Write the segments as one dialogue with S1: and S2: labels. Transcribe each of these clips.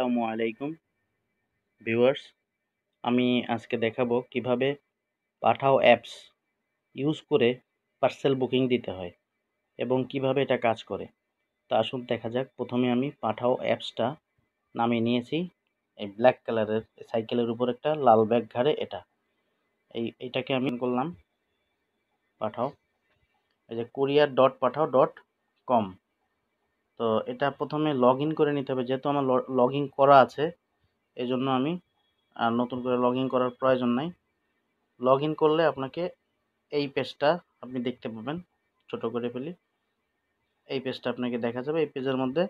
S1: আসসালামু আলাইকুম ভিউয়ার্স আমি আজকে দেখাবো কিভাবে পাঠাও অ্যাপস ইউজ করে পার্সেল বুকিং দিতে হয় এবং কিভাবে এটা কাজ করে তা আসুন দেখা যাক প্রথমে আমি পাঠাও অ্যাপসটা নামিয়ে নিয়েছি এই ব্ল্যাক কালারের সাইকেলের উপর একটা লাল ব্যাগ ঘাড়ে এটা এই এটাকে আমি করলাম পাঠাও এই যে কোরিয়ার ডট পাঠাও ডট কম তো এটা প্রথমে লগ ইন করে নিতে হবে যেহেতু আমার লগ ইন করা আছে এই জন্য আমি আর নতুন করে লগ ইন করার প্রয়োজন নাই লগ ইন করলে আপনাকে এই পেজটা আপনি দেখতে পাবেন ছোট করে ফেলি এই পেজটা আপনাকে দেখা যাবে এই পেজের মধ্যে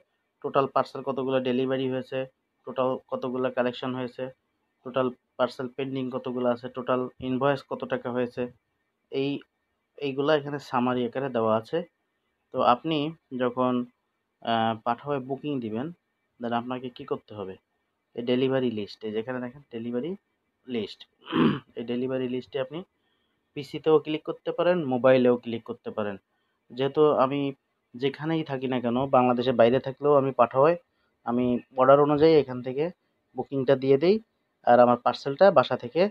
S1: টোটাল পার্সেল কতগুলো ডেলিভারি হয়েছে টোটাল কতগুলো কালেকশন হয়েছে টোটাল পার্সেল পেন্ডিং কতগুলো আছে টোটাল ইনভয়েস কত টাকা হয়েছে এই এইগুলো এখানে সামারি আকারে দেওয়া আছে তো আপনি যখন পাঠাওয়ে বুকিং দিবেন দেন আপনাকে কি করতে হবে এই ডেলিভারি লিস্ট যেখানে দেখেন ডেলিভারি লিস্ট এই ডেলিভারি লিস্টে আপনি পিসিতেও ক্লিক করতে পারেন মোবাইলেও ক্লিক করতে পারেন যেহেতু আমি যেখানেই থাকি না কেন বাংলাদেশের বাইরে থাকলেও আমি পাঠাওয়ে আমি অর্ডার অনুযায়ী এখান থেকে বুকিংটা দিয়ে দিই আর আমার পার্সেলটা বাসা থেকে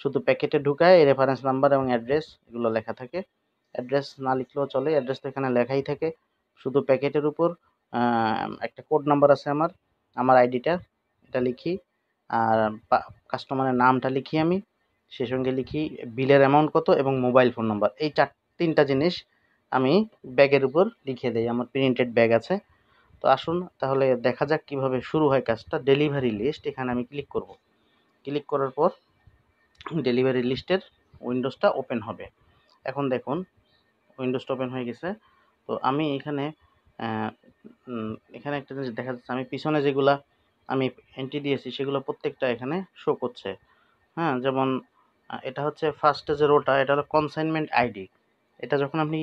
S1: শুধু প্যাকেটে ঢুকায় রেফারেন্স নাম্বার এবং অ্যাড্রেস এগুলো লেখা থাকে অ্যাড্রেস না লিখলেও চলে অ্যাড্রেস তো এখানে লেখাই থাকে শুধু প্যাকেটের উপর একটা কোড নাম্বার আছে আমার আমার আইডিটা এটা লিখি আর কাস্টমারের নামটা লিখি আমি সে সঙ্গে লিখি বিলের অ্যামাউন্ট কত এবং মোবাইল ফোন নাম্বার এই চার তিনটা জিনিস আমি ব্যাগের উপর লিখে দিই আমার প্রিন্টেড ব্যাগ আছে তো আসুন তাহলে দেখা যাক কিভাবে শুরু হয় কাজটা ডেলিভারি লিস্ট এখানে আমি ক্লিক করব ক্লিক করার পর ডেলিভারি লিস্টের উইন্ডোজটা ওপেন হবে এখন দেখুন উইন্ডোজটা ওপেন হয়ে গেছে তো আমি এখানে এখানে একটা জিনিস দেখা যাচ্ছে আমি পিছনে যেগুলা আমি এন্ট্রি দিয়েছি সেগুলো প্রত্যেকটা এখানে শো করছে হ্যাঁ যেমন এটা হচ্ছে ফার্স্টে যে রোটা এটা হলো কনসাইনমেন্ট আইডি এটা যখন আপনি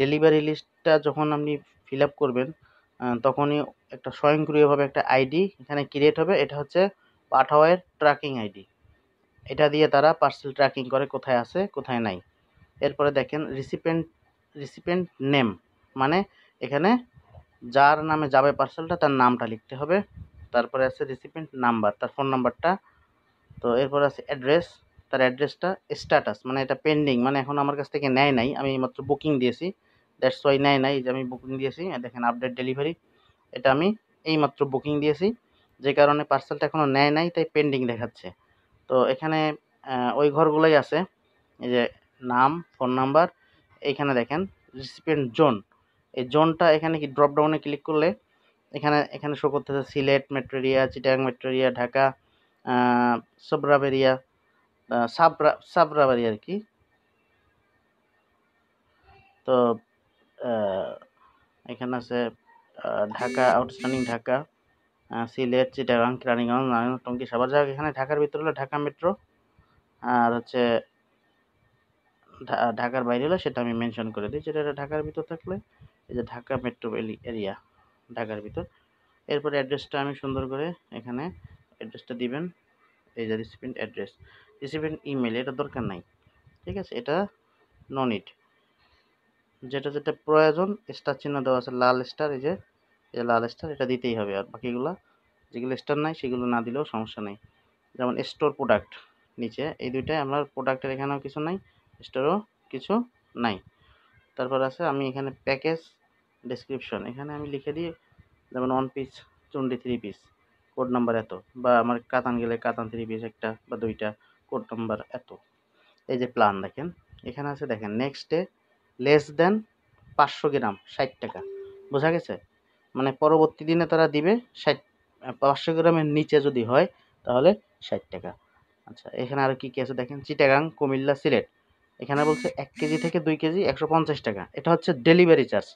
S1: ডেলিভারি লিস্টটা যখন আপনি ফিল আপ করবেন তখনই একটা স্বয়ংক্রিয়ভাবে একটা আইডি এখানে ক্রিয়েট হবে এটা হচ্ছে পাঠাওয়ের ট্র্যাকিং আইডি এটা দিয়ে তারা পার্সেল ট্র্যাকিং করে কোথায় আছে কোথায় নাই এরপরে দেখেন রিসিপেন্ট রিসিপেন্ট নেম মানে এখানে যার নামে যাবে পার্সেলটা তার নামটা লিখতে হবে তারপরে আছে রিসিপেন্ট নাম্বার তার ফোন নাম্বারটা তো এরপর আছে অ্যাড্রেস তার অ্যাড্রেসটা স্ট্যাটাস মানে এটা পেন্ডিং মানে এখন আমার কাছ থেকে নেয় নাই আমি মাত্র বুকিং দিয়েছি দ্যাটস ওয়াই নেয় নাই যে আমি বুকিং দিয়েছি দেখেন আপডেট ডেলিভারি এটা আমি এই মাত্র বুকিং দিয়েছি যে কারণে পার্সেলটা এখনও নেয় নাই তাই পেন্ডিং দেখাচ্ছে তো এখানে ওই ঘরগুলোই আছে এই যে নাম ফোন নাম্বার এইখানে দেখেন রিসিপিয়েন্ট জোন এই জোনটা এখানে কি ড্রপ ডাউনে ক্লিক করলে এখানে এখানে শো করতে হচ্ছে সিলেট মেট্রোরিয়া চিটাগাং চিটাং ঢাকা সবরাবেরিয়া সাবরা সাবরাব আর কি তো এখানে আছে ঢাকা আউটস্ট্যান্ডিং ঢাকা সিলেট চিটাগাং রানিগঞ্জ নারায়ণ টঙ্কি সবার যাক এখানে ঢাকার ভিতরে হলো ঢাকা মেট্রো আর হচ্ছে ঢাকার বাইরে হলে সেটা আমি মেনশন করে দিই যেটা ঢাকার ভিতর থাকলে এই যে ঢাকা মেট্রো এরিয়া ঢাকার ভিতর এরপর অ্যাড্রেসটা আমি সুন্দর করে এখানে অ্যাড্রেসটা দিবেন এই যে রিসিপেন্ট অ্যাড্রেস রিসিপেন্ট ইমেল এটা দরকার নাই ঠিক আছে এটা নন ইট যেটা যেটা প্রয়োজন স্টার চিহ্ন দেওয়া আছে লাল স্টার এই যে এই যে লাল স্টার এটা দিতেই হবে আর বাকিগুলো যেগুলো স্টার নাই সেগুলো না দিলেও সমস্যা নেই যেমন স্টোর প্রোডাক্ট নিচে এই দুইটাই আমার প্রোডাক্টের এখানেও কিছু নাই স্টোরও কিছু নাই তারপর আছে আমি এখানে প্যাকেজ ডেসক্রিপশন এখানে আমি লিখে দিই যেমন one piece twenty three piece code number এত বা আমার কাতান গেলে কাতান থ্রি পিস একটা বা দুইটা কোড নাম্বার এত এই যে প্ল্যান দেখেন এখানে আছে দেখেন নেক্সট ডে লেস দেন পাঁচশো গ্রাম ষাট টাকা বোঝা গেছে মানে পরবর্তী দিনে তারা দিবে ষাট পাঁচশো গ্রামের নিচে যদি হয় তাহলে ষাট টাকা আচ্ছা এখানে আর কী কী আছে দেখেন চিটাগাং কুমিল্লা সিলেট এখানে বলছে এক কেজি থেকে দুই কেজি একশো পঞ্চাশ টাকা এটা হচ্ছে ডেলিভারি চার্জ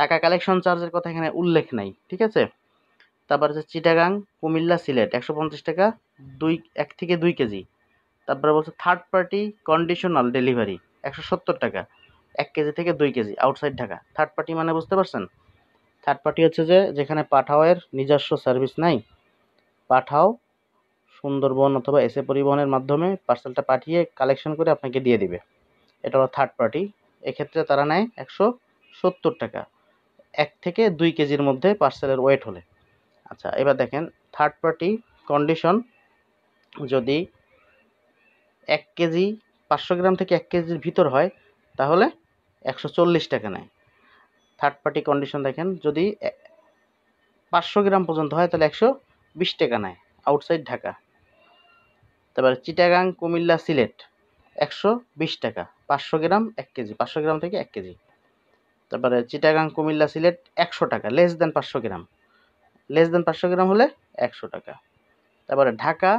S1: টাকা কালেকশন চার্জের কথা এখানে উল্লেখ নাই ঠিক আছে তারপর হচ্ছে চিটাগাং কুমিল্লা সিলেট একশো পঞ্চাশ টাকা দুই এক থেকে দুই কেজি তারপরে বলছে থার্ড পার্টি কন্ডিশনাল ডেলিভারি একশো সত্তর টাকা এক কেজি থেকে দুই KG outside Dhaka third party মানে বুঝতে পারছেন থার্ড পার্টি হচ্ছে যে যেখানে পাঠাওয়ের নিজস্ব সার্ভিস নাই পাঠাও সুন্দরবন অথবা এসে পরিবহনের মাধ্যমে পার্সেলটা পাঠিয়ে কালেকশন করে আপনাকে দিয়ে দিবে এটা হলো থার্ড পার্টি এক্ষেত্রে তারা নেয় একশো সত্তর টাকা এক থেকে দুই কেজির মধ্যে পার্সেলের ওয়েট হলে আচ্ছা এবার দেখেন থার্ড পার্টি কন্ডিশন যদি এক কেজি পাঁচশো গ্রাম থেকে এক কেজির ভিতর হয় তাহলে একশো চল্লিশ টাকা নেয় থার্ড পার্টি কন্ডিশন দেখেন যদি পাঁচশো গ্রাম পর্যন্ত হয় তাহলে একশো বিশ টাকা নেয় আউটসাইড ঢাকা তারপরে চিটাগাং কুমিল্লা সিলেট একশো বিশ টাকা পাঁচশো গ্রাম এক কেজি পাঁচশো গ্রাম থেকে এক কেজি তারপরে চিটাগাং কুমিল্লা সিলেট একশো টাকা লেস দেন পাঁচশো গ্রাম লেস দেন পাঁচশো গ্রাম হলে একশো টাকা তারপরে ঢাকা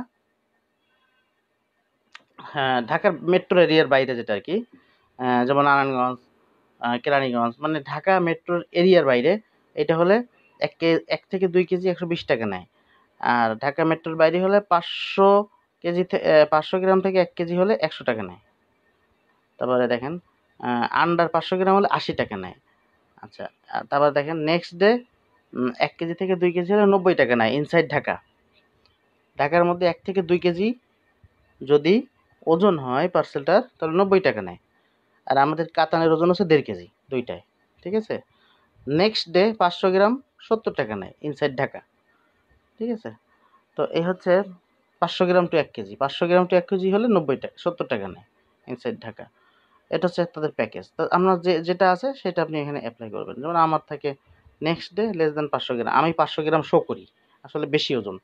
S1: হ্যাঁ ঢাকার মেট্রো এরিয়ার বাইরে যেটা আর কি যেমন নারায়ণগঞ্জ কেরানীগঞ্জ মানে ঢাকা মেট্রোর এরিয়ার বাইরে এটা হলে এক কে এক থেকে দুই কেজি একশো বিশ টাকা নেয় আর ঢাকা মেট্রোর বাইরে হলে পাঁচশো কেজি পাঁচশো গ্রাম থেকে এক কেজি হলে একশো টাকা নেয় তারপরে দেখেন আন্ডার পাঁচশো গ্রাম হলে আশি টাকা নেয় আচ্ছা তারপরে দেখেন নেক্সট ডে এক কেজি থেকে দুই কেজি হলে নব্বই টাকা নেয় ইনসাইড ঢাকা ঢাকার মধ্যে এক থেকে দুই কেজি যদি ওজন হয় পার্সেলটার তাহলে নব্বই টাকা নেয় আর আমাদের কাতানের ওজন হচ্ছে দেড় কেজি দুইটায় ঠিক আছে নেক্সট ডে পাঁচশো গ্রাম সত্তর টাকা নেয় ইনসাইড ঢাকা ঠিক আছে তো এই হচ্ছে পাঁচশো গ্রাম টু এক কেজি পাঁচশো গ্রাম টু এক কেজি হলে নব্বই টাকা সত্তর টাকা নেয় ইনসাইড ঢাকা এটা হচ্ছে তাদের প্যাকেজ তো আপনার যে যেটা আছে সেটা আপনি এখানে অ্যাপ্লাই করবেন যেমন আমার থাকে নেক্সট ডে লেস দেন পাঁচশো গ্রাম আমি পাঁচশো গ্রাম শো করি আসলে বেশি ওজন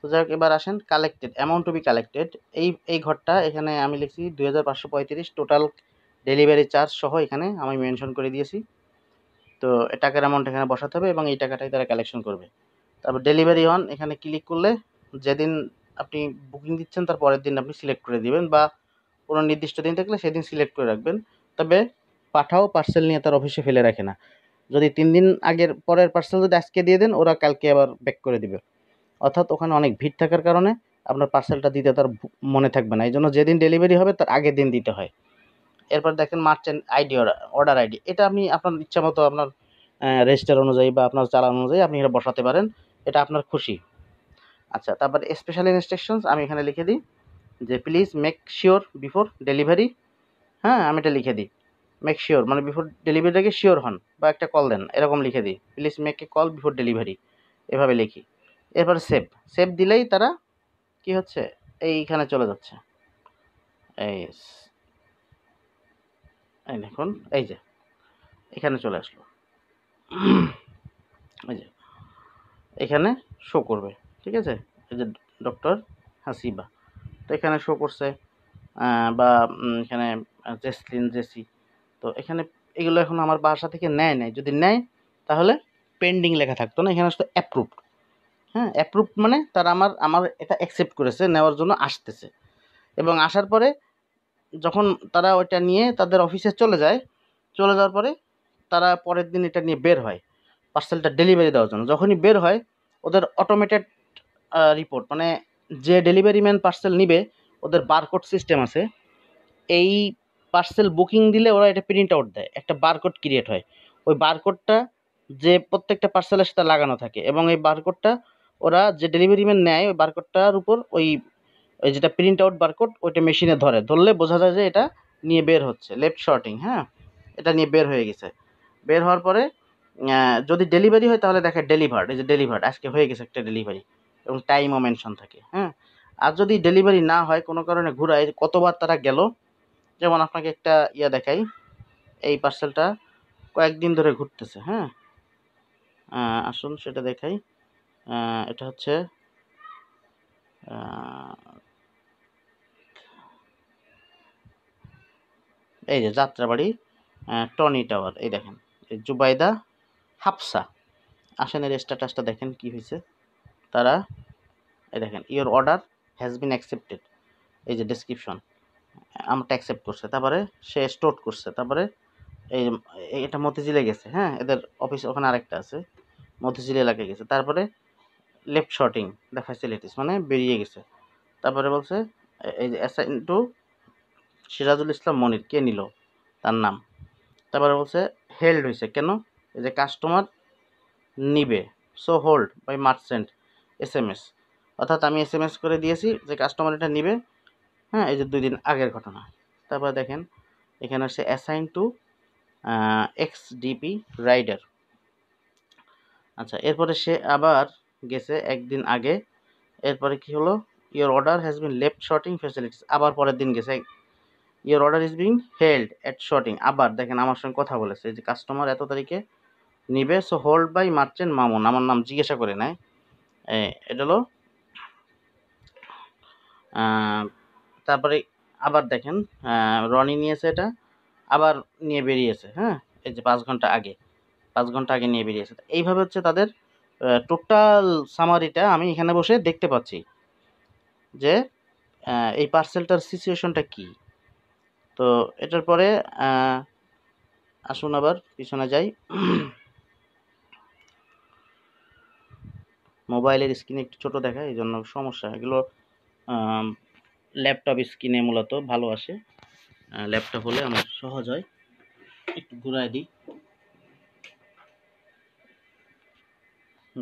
S1: তো যাই হোক এবার আসেন collected amount to be collected এই এই ঘরটা এখানে আমি লিখছি দুই টোটাল ডেলিভারি চার্জ সহ এখানে আমি মেনশন করে দিয়েছি তো টাকার অ্যামাউন্ট এখানে বসাতে হবে এবং এই টাকাটাই তারা কালেকশন করবে তারপর ডেলিভারি অন এখানে ক্লিক করলে যেদিন আপনি বুকিং দিচ্ছেন তার পরের দিন আপনি সিলেক্ট করে দিবেন বা কোনো নির্দিষ্ট দিন থাকলে সেদিন সিলেক্ট করে রাখবেন তবে পাঠাও পার্সেল নিয়ে তার অফিসে ফেলে রাখে না যদি তিন দিন আগের পরের পার্সেল যদি আজকে দিয়ে দেন ওরা কালকে আবার ব্যাক করে দিবে অর্থাৎ ওখানে অনেক ভিড় থাকার কারণে আপনার পার্সেলটা দিতে তার মনে থাকবে না এই জন্য যেদিন ডেলিভারি হবে তার আগের দিন দিতে হয় এরপর দেখেন মার্চেন্ট আইডি অর্ডার আইডি এটা আপনি আপনার ইচ্ছা মতো আপনার রেজিস্টার অনুযায়ী বা আপনার চালান অনুযায়ী আপনি এটা বসাতে পারেন এটা আপনার খুশি আচ্ছা তারপর স্পেশাল ইনস্ট্রাকশনস আমি এখানে লিখে দিই যে please make sure before delivery হ্যাঁ আমি এটা লিখে দিই মেক শিওর মানে বিফোর ডেলিভারিটাকে শিওর হন বা একটা কল দেন এরকম লিখে দিই please make a call before delivery এভাবে লিখি এরপর সেভ সেভ দিলেই তারা কি হচ্ছে এইখানে চলে যাচ্ছে এই এই দেখুন এই যে এখানে চলে আসলো এই যে এখানে শো করবে ঠিক আছে এই যে ডক্টর হাসিবা তো এখানে শো করছে বা এখানে জেসলিন জেসি তো এখানে এগুলো এখন আমার বাসা থেকে নেয় নেয় যদি নেয় তাহলে পেন্ডিং লেখা থাকতো না এখানে আসতো অ্যাপ্রুভড হ্যাঁ অ্যাপ্রুভ মানে তারা আমার আমার এটা অ্যাকসেপ্ট করেছে নেওয়ার জন্য আসতেছে এবং আসার পরে যখন তারা ওইটা নিয়ে তাদের অফিসে চলে যায় চলে যাওয়ার পরে তারা পরের দিন এটা নিয়ে বের হয় পার্সেলটা ডেলিভারি দেওয়ার জন্য যখনই বের হয় ওদের অটোমেটেড রিপোর্ট মানে যে ডেলিভারি ম্যান পার্সেল নিবে ওদের বারকোড সিস্টেম আছে এই পার্সেল বুকিং দিলে ওরা এটা প্রিন্ট আউট দেয় একটা বারকোড ক্রিয়েট হয় ওই বারকোডটা যে প্রত্যেকটা পার্সেলের সাথে লাগানো থাকে এবং এই বারকোডটা ওরা যে ডেলিভারি ম্যান নেয় ওই বারকোডটার উপর ওই ওই যেটা প্রিন্ট আউট বারকোড ওইটা মেশিনে ধরে ধরলে বোঝা যায় যে এটা নিয়ে বের হচ্ছে লেফট শর্টিং হ্যাঁ এটা নিয়ে বের হয়ে গেছে বের হওয়ার পরে যদি ডেলিভারি হয় তাহলে দেখে ডেলিভার্ড এই যে ডেলিভার্ড আজকে হয়ে গেছে একটা ডেলিভারি এবং টাইমও মেনশন থাকে হ্যাঁ আর যদি ডেলিভারি না হয় কোনো কারণে ঘুরায় কতবার তারা গেল যেমন আপনাকে একটা ইয়া দেখাই এই পার্সেলটা কয়েকদিন ধরে ঘুরতেছে হ্যাঁ আসুন সেটা দেখাই এটা হচ্ছে এই যে যাত্রাবাড়ি টনি টাওয়ার এই দেখেন এই জুবাইদা হাফসা এর স্ট্যাটাসটা দেখেন কি হয়েছে তারা এই দেখেন your order has been accepted এই যে ডেসক্রিপশন আমারটা অ্যাকসেপ্ট করছে তারপরে সে স্টোর করছে তারপরে এই এটা মতিঝিলে গেছে হ্যাঁ এদের অফিস ওখানে আরেকটা আছে মতিঝিল এলাকায় গেছে তারপরে লেফট শর্টিং দ্য ফ্যাসিলিটিস মানে বেরিয়ে গেছে তারপরে বলছে এই যে অ্যাসাইন টু সিরাজুল ইসলাম মনির কে নিল তার নাম তারপরে বলছে হেল্ড হয়েছে কেন এই যে কাস্টমার নিবে so hold by merchant SMS অর্থাৎ আমি এসএমএস করে দিয়েছি যে কাস্টমার এটা নেবে হ্যাঁ এই যে দুই দিন আগের ঘটনা তারপর দেখেন এখানে আসছে assign to X DP rider আচ্ছা এরপরে সে আবার গেছে একদিন আগে এরপরে কি হলো your order has been left sorting facilities আবার পরের দিন গেছে your order is being held at sorting আবার দেখেন আমার সঙ্গে কথা বলেছে যে কাস্টমার এত তারিখে নিবে so hold by merchant Mamun আমার নাম জিজ্ঞাসা করে নেয় এটা হলো তারপরে আবার দেখেন রনি নিয়েছে এটা আবার নিয়ে বেরিয়েছে হ্যাঁ এই যে পাঁচ ঘন্টা আগে পাঁচ ঘন্টা আগে নিয়ে বেরিয়েছে এইভাবে হচ্ছে তাদের টোটাল সামারিটা আমি এখানে বসে দেখতে পাচ্ছি যে এই পার্সেলটার সিচুয়েশনটা কি তো এটার পরে আসুন আবার পিছনে যাই মোবাইলের স্ক্রিনে একটু ছোট দেখায় এই জন্য সমস্যা এগুলো ল্যাপটপ স্ক্রিনে মূলত ভালো আসে ল্যাপটপ হলে আমার সহজ হয় একটু ঘোরায় দিই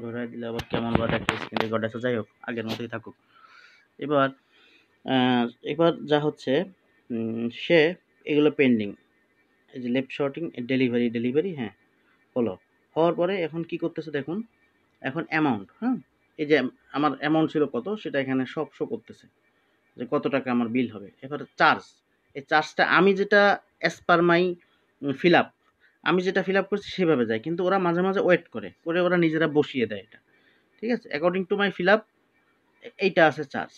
S1: ঘোরায় দিলে আবার কেমন বা একটা স্ক্রিন রেকর্ড আছে যাই হোক আগের মতোই থাকুক এবার এবার যা হচ্ছে সে এগুলো পেন্ডিং এই যে লেফট শর্টিং ডেলিভারি ডেলিভারি হ্যাঁ হলো হওয়ার পরে এখন কি করতেছে দেখুন এখন অ্যামাউন্ট হ্যাঁ এই যে আমার অ্যামাউন্ট ছিল কত সেটা এখানে সব শো করতেছে যে কত টাকা আমার বিল হবে এবার চার্জ এই চার্জটা আমি যেটা as per my fill up আমি যেটা ফিল আপ করছি সেভাবে যায় কিন্তু ওরা মাঝে মাঝে ওয়েট করে করে ওরা নিজেরা বসিয়ে দেয় এটা ঠিক আছে according to my fill up এইটা আছে চার্জ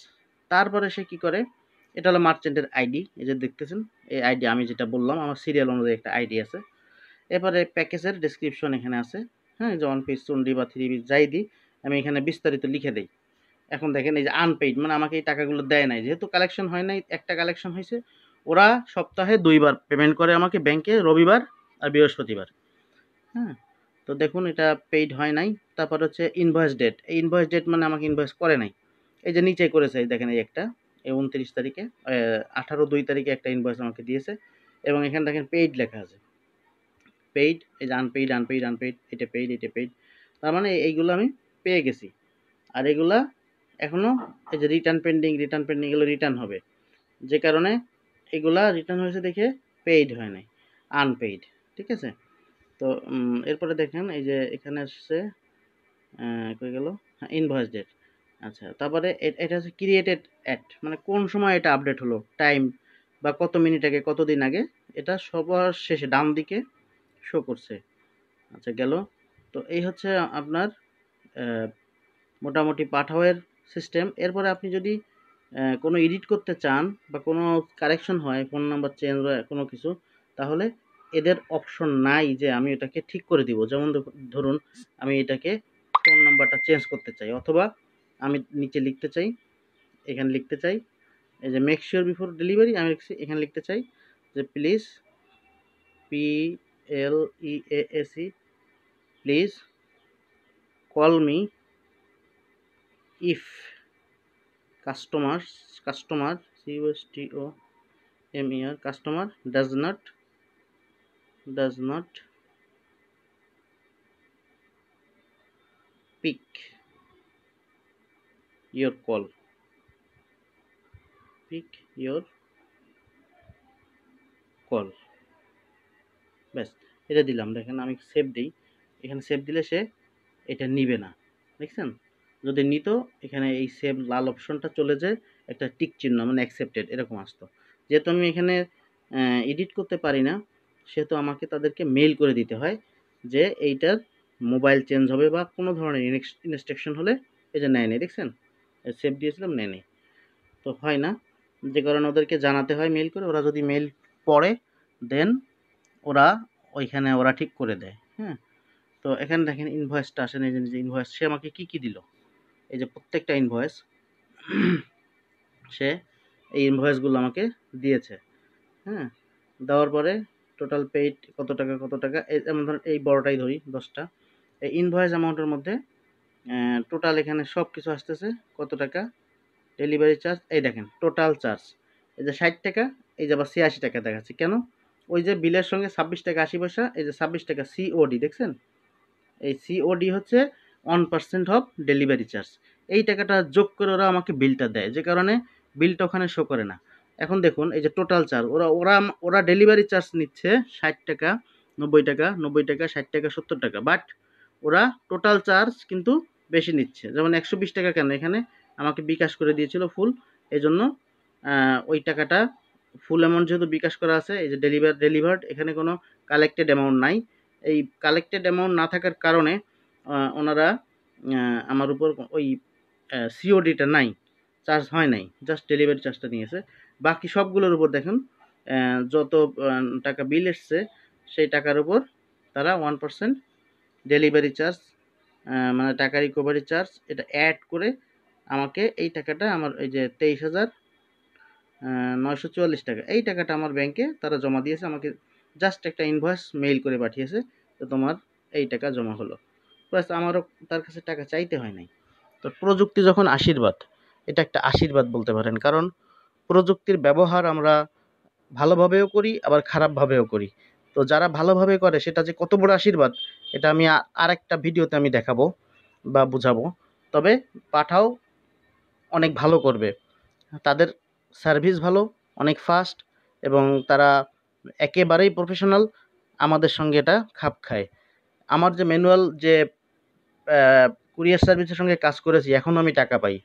S1: তারপরে সে কি করে এটা হলো মার্চেন্টের আইডি এই যে দেখতেছেন এই আইডি আমি যেটা বললাম আমার সিরিয়াল অনুযায়ী একটা আইডি আছে এরপরে প্যাকেজের ডিসক্রিপশন এখানে আছে হ্যাঁ যে ওয়ান পিস চুন্ডি বা থ্রি পিস যাই দিই আমি এখানে বিস্তারিত লিখে দিই এখন দেখেন এই যে আনপেইড মানে আমাকে এই টাকাগুলো দেয় নাই যেহেতু কালেকশন হয় নাই একটা কালেকশন হয়েছে ওরা সপ্তাহে দুইবার পেমেন্ট করে আমাকে ব্যাংকে রবিবার আর বৃহস্পতিবার হ্যাঁ তো দেখুন এটা পেইড হয় নাই তারপর হচ্ছে ইনভয়েস ডেট এই ইনভয়েস ডেট মানে আমাকে ইনভয়েস করে নাই এই যে নিচে করেছে দেখেন এই একটা এই উনত্রিশ তারিখে আঠারো দুই তারিখে একটা ইনভয়েস আমাকে দিয়েছে এবং এখানে দেখেন পেইড লেখা আছে পেইড এই যে আনপেইড আনপেইড আনপেইড এটা পেইড এটা পেইড তার মানে এইগুলো আমি পেয়ে গেছি আর এগুলা এখনও এই যে রিটার্ন পেন্ডিং রিটার্ন পেন্ডিং এগুলো রিটার্ন হবে যে কারণে এগুলা রিটার্ন হয়েছে দেখে পেইড হয় নাই আনপেইড ঠিক আছে তো এরপরে দেখেন এই যে এখানে আসছে কই গেল ইনভয়েস হ্যাঁ, ডেট আচ্ছা তারপরে এটা হচ্ছে ক্রিয়েটেড অ্যাট মানে কোন সময় এটা আপডেট হলো টাইম বা কত মিনিট আগে কত দিন আগে এটা সবার শেষে ডান দিকে শো করছে আচ্ছা গেল তো এই হচ্ছে আপনার মোটামুটি পাঠাওয়ের সিস্টেম এরপরে আপনি যদি কোনো এডিট করতে চান বা কোনো কারেকশন হয় ফোন নাম্বার চেঞ্জ হয় কোনো কিছু তাহলে এদের অপশন নাই যে আমি এটাকে ঠিক করে দিব যেমন ধরুন আমি এটাকে ফোন নাম্বারটা চেঞ্জ করতে চাই অথবা আমি নিচে লিখতে চাই এখানে লিখতে চাই এই যে মেক শিওর বিফোর ডেলিভারি আমি এখানে লিখতে চাই যে please P L E A S E. Please call me if customers customer C U S T O M E R customer does not does not pick your call pick your call ব্যাস এটা দিলাম দেখেন আমি save দিই এখানে save দিলে সে এটা নিবে না দেখছেন যদি নিত এখানে এই সেভ লাল অপশনটা চলে যায় একটা টিক চিহ্ন মানে অ্যাকসেপ্টেড এরকম আসতো যেহেতু আমি এখানে এডিট করতে পারি না সেহেতু আমাকে তাদেরকে মেইল করে দিতে হয় যে এইটার মোবাইল চেঞ্জ হবে বা কোনো ধরনের ইনস্ট্রাকশন হলে এটা নেয় নেই দেখছেন সেভ দিয়েছিলাম নেয় নেই তো হয় না যে কারণে ওদেরকে জানাতে হয় মেইল করে ওরা যদি মেইল পড়ে দেন ওরা ওইখানে ওরা ঠিক করে দেয় হ্যাঁ তো এখানে দেখেন ইনভয়েসটা আসেন এই যে ইনভয়েস সে আমাকে কি কি দিল এই যে প্রত্যেকটা ইনভয়েস সে এই ইনভয়েসগুলো আমাকে দিয়েছে হ্যাঁ দেওয়ার পরে টোটাল পেইড কত টাকা কত টাকা যেমন ধরেন এই বড়টাই ধরি দশটা এই ইনভয়েস অ্যামাউন্টের মধ্যে টোটাল এখানে সব কিছু আসতেছে কত টাকা ডেলিভারি চার্জ এই দেখেন টোটাল চার্জ এই যে ষাট টাকা এই যে আবার ছিয়াশি টাকা দেখাচ্ছে কেন ওই যে বিলের সঙ্গে ছাব্বিশ টাকা আশি পয়সা এই যে ছাব্বিশ টাকা সিওডি দেখছেন এই সিওডি হচ্ছে one percent of delivery charge এই টাকাটা যোগ করে ওরা আমাকে বিলটা দেয় যে কারণে বিলটা ওখানে শো করে না এখন দেখুন এই যে টোটাল চার্জ ওরা ওরা ওরা ডেলিভারি চার্জ নিচ্ছে ষাট টাকা নব্বই টাকা নব্বই টাকা ষাট টাকা সত্তর টাকা বাট ওরা টোটাল চার্জ কিন্তু বেশি নিচ্ছে যেমন একশো বিশ টাকা কেন এখানে আমাকে বিকাশ করে দিয়েছিল ফুল এই জন্য ওই টাকাটা ফুল অ্যামাউন্ট যেহেতু বিকাশ করা আছে এই যে ডেলিভার ডেলিভার্ড এখানে কোনো কালেক্টেড অ্যামাউন্ট নাই এই কালেক্টেড অ্যামাউন্ট না থাকার কারণে ওনারা আমার উপর ওই সিওডিটা নাই চার্জ হয় নাই জাস্ট ডেলিভারি চার্জটা নিয়েছে বাকি সবগুলোর উপর দেখুন যত টাকা বিল এসছে সেই টাকার উপর তারা ওয়ান পার্সেন্ট ডেলিভারি চার্জ মানে টাকা রিকভারি চার্জ এটা অ্যাড করে আমাকে এই টাকাটা আমার এই যে তেইশ হাজার নয়শো চুয়াল্লিশ টাকা এই টাকাটা আমার ব্যাংকে তারা জমা দিয়েছে আমাকে জাস্ট একটা ইনভয়েস মেইল করে পাঠিয়েছে তো তোমার এই টাকা জমা হলো প্লাস আমারও তার কাছে টাকা চাইতে হয় নাই তো প্রযুক্তি যখন আশীর্বাদ এটা একটা আশীর্বাদ বলতে পারেন কারণ প্রযুক্তির ব্যবহার আমরা ভালোভাবেও করি আবার খারাপভাবেও করি তো যারা ভালোভাবে করে সেটা যে কত বড় আশীর্বাদ এটা আমি আর একটা ভিডিওতে আমি দেখাবো বা বুঝাবো তবে পাঠাও অনেক ভালো করবে তাদের সার্ভিস ভালো অনেক ফাস্ট এবং তারা একেবারেই প্রফেশনাল আমাদের সঙ্গে এটা খাপ খায় আমার যে ম্যানুয়াল যে কুরিয়ার সার্ভিসের সঙ্গে কাজ করেছি এখনও আমি টাকা পাই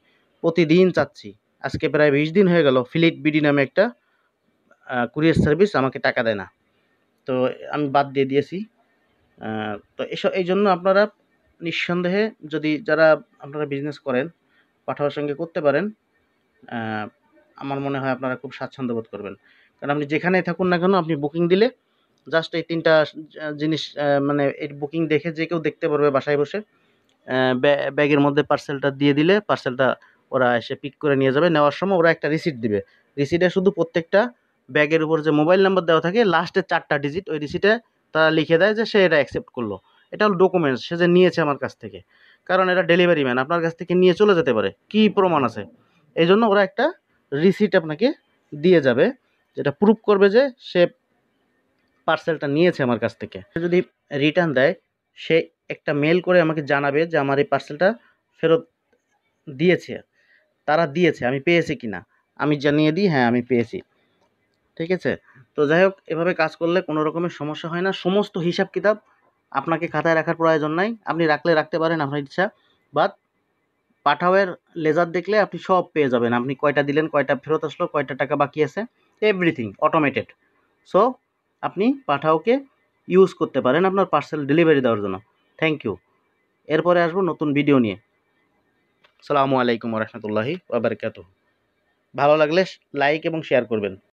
S1: প্রতিদিন চাচ্ছি আজকে প্রায় বিশ দিন হয়ে গেল ফিলিট বিডি নামে একটা কুরিয়ার সার্ভিস আমাকে টাকা দেয় না তো আমি বাদ দিয়ে দিয়েছি তো এসব এই জন্য আপনারা নিঃসন্দেহে যদি যারা আপনারা বিজনেস করেন পাঠাওয়ার সঙ্গে করতে পারেন আমার মনে হয় আপনারা খুব স্বাচ্ছন্দ্য বোধ করবেন কারণ আপনি যেখানেই থাকুন না কেন আপনি বুকিং দিলে জাস্ট এই তিনটা জিনিস মানে এই বুকিং দেখে যে কেউ দেখতে পারবে বাসায় বসে ব্যাগের মধ্যে পার্সেলটা দিয়ে দিলে পার্সেলটা ওরা এসে পিক করে নিয়ে যাবে নেওয়ার সময় ওরা একটা রিসিট দিবে রিসিটে শুধু প্রত্যেকটা ব্যাগের উপর যে মোবাইল নাম্বার দেওয়া থাকে লাস্টে চারটা ডিজিট ওই রিসিটে তারা লিখে দেয় যে সে এটা অ্যাকসেপ্ট করলো এটা হলো ডকুমেন্টস সে যে নিয়েছে আমার কাছ থেকে কারণ এটা ডেলিভারি ম্যান আপনার কাছ থেকে নিয়ে চলে যেতে পারে কি প্রমাণ আছে এই জন্য ওরা একটা রিসিট আপনাকে দিয়ে যাবে যেটা প্রুফ করবে যে সে পার্সেলটা নিয়েছে আমার কাছ থেকে যদি রিটার্ন দেয় সে একটা মেল করে আমাকে জানাবে যে আমার এই পার্সেলটা ফেরত দিয়েছে তারা দিয়েছে আমি পেয়েছি কি না আমি জানিয়ে দিই হ্যাঁ আমি পেয়েছি ঠিক আছে তো যাই হোক এভাবে কাজ করলে কোনো রকমের সমস্যা হয় না সমস্ত হিসাব কিতাব আপনাকে খাতায় রাখার প্রয়োজন নাই আপনি রাখলে রাখতে পারেন আপনার ইচ্ছা বাট পাঠাওয়ের লেজার দেখলে আপনি সব পেয়ে যাবেন আপনি কয়টা দিলেন কয়টা ফেরত আসলো কয়টা টাকা বাকি আছে এভরিথিং অটোমেটেড সো আপনি পাঠাওকে ইউজ করতে পারেন আপনার পার্সেল ডেলিভারি দেওয়ার জন্য থ্যাংক ইউ এরপরে আসবো নতুন ভিডিও নিয়ে সালামু আলাইকুম রহমতুল্লাহি আবরকাত ভালো লাগলে লাইক এবং শেয়ার করবেন